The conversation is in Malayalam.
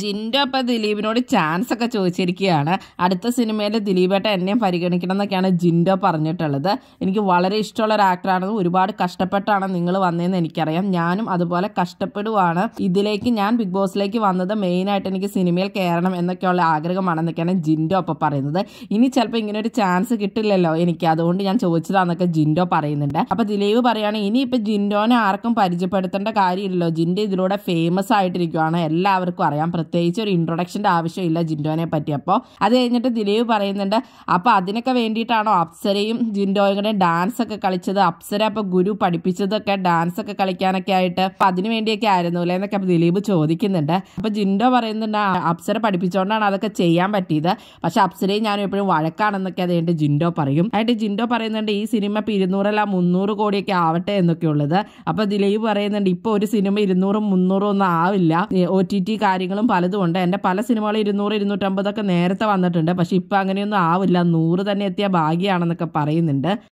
ജിൻ്റെ അപ്പം ദിലീപിനോട് ചാൻസ് ഒക്കെ ചോദിച്ചിരിക്കുകയാണ് അടുത്ത സിനിമയിൽ ദിലീപേട്ട എന്നെ പരിഗണിക്കണം എന്നൊക്കെയാണ് ജിൻഡോ പറഞ്ഞിട്ടുള്ളത് എനിക്ക് വളരെ ഇഷ്ടമുള്ള ഒരു ആക്ടറാണ് ഒരുപാട് കഷ്ടപ്പെട്ടാണ് നിങ്ങൾ വന്നതെന്ന് എനിക്കറിയാം ഞാനും അതുപോലെ കഷ്ടപ്പെടുവാണ് ഇതിലേക്ക് ഞാൻ ബിഗ് ബോസിലേക്ക് വന്നത് മെയിനായിട്ട് എനിക്ക് സിനിമയിൽ കയറണം എന്നൊക്കെയുള്ള ആഗ്രഹമാണെന്നൊക്കെയാണ് ജിൻഡോ അപ്പം പറയുന്നത് ഇനി ചിലപ്പോൾ ഇങ്ങനെ ഒരു ചാൻസ് കിട്ടില്ലല്ലോ എനിക്ക് അതുകൊണ്ട് ഞാൻ ചോദിച്ചതാണെന്നൊക്കെ ജിൻഡോ പറയുന്നുണ്ട് അപ്പോൾ ദിലീപ് പറയുകയാണ് ഇനിയിപ്പോൾ ജിൻഡോനെ ആർക്കും പരിചയപ്പെടുത്തേണ്ട കാര്യമില്ലല്ലോ ജിൻഡോ ഇതിലൂടെ ഫേമസ് ആയിട്ടിരിക്കുവാണ് എല്ലാവർക്കും അറിയാം പ്രത്യേകിച്ച് ഒരു ഇൻട്രൊഡക്ഷൻ്റെ ആവശ്യമില്ല ജിൻഡോനെ പറ്റി അപ്പോൾ അത് കഴിഞ്ഞിട്ട് ദിലീപ് പറയുന്നുണ്ട് അപ്പോൾ അതിനൊക്കെ വേണ്ടിയിട്ടാണോ അപ്സരയും ജിൻഡോയും കൂടെ ഡാൻസ് ഒക്കെ കളിച്ചത് അപ്സര അപ്പോൾ ഗുരു പഠിപ്പിച്ചതൊക്കെ ഡാൻസ് ഒക്കെ കളിക്കാനൊക്കെ ആയിട്ട് അപ്പോൾ അതിനു വേണ്ടിയൊക്കെ ആയിരുന്നു അല്ലേ എന്നൊക്കെ അപ്പോൾ ദിലീപ് ചോദിക്കുന്നുണ്ട് അപ്പോൾ ജിൻഡോ പറയുന്നുണ്ട് അപ്സര പഠിപ്പിച്ചുകൊണ്ടാണ് അതൊക്കെ ചെയ്യാൻ പറ്റിയത് പക്ഷേ അപ്സരയും ഞാനും എപ്പോഴും വഴക്കാണെന്നൊക്കെ അതുകൊണ്ട് ജിൻഡോ പറയും ആയിട്ട് ജിൻഡോ പറയുന്നുണ്ട് ഈ സിനിമ ഇപ്പോൾ ഇരുന്നൂറല്ല മുന്നൂറ് കോടിയൊക്കെ ആവട്ടെ എന്നൊക്കെ ഉള്ളത് അപ്പോൾ ദിലീപ് പറയുന്നുണ്ട് ഇപ്പോൾ ഒരു സിനിമ ഇരുന്നൂറും മുന്നൂറും ഒന്നും ആവില്ല ഒ ടി ടി കാര്യങ്ങളും ഉണ്ട് എൻ്റെ പല സിനിമകളും ഇരുന്നൂറ് ഇരുന്നൂറ്റമ്പതൊക്കെ നേരത്തെ വന്നിട്ടുണ്ട് പക്ഷേ ഇപ്പം അങ്ങനെയൊന്നും ആവില്ല നൂറ് തന്നെ എത്തിയ ഭാഗ്യമാണെന്നൊക്കെ പറയുന്നുണ്ട്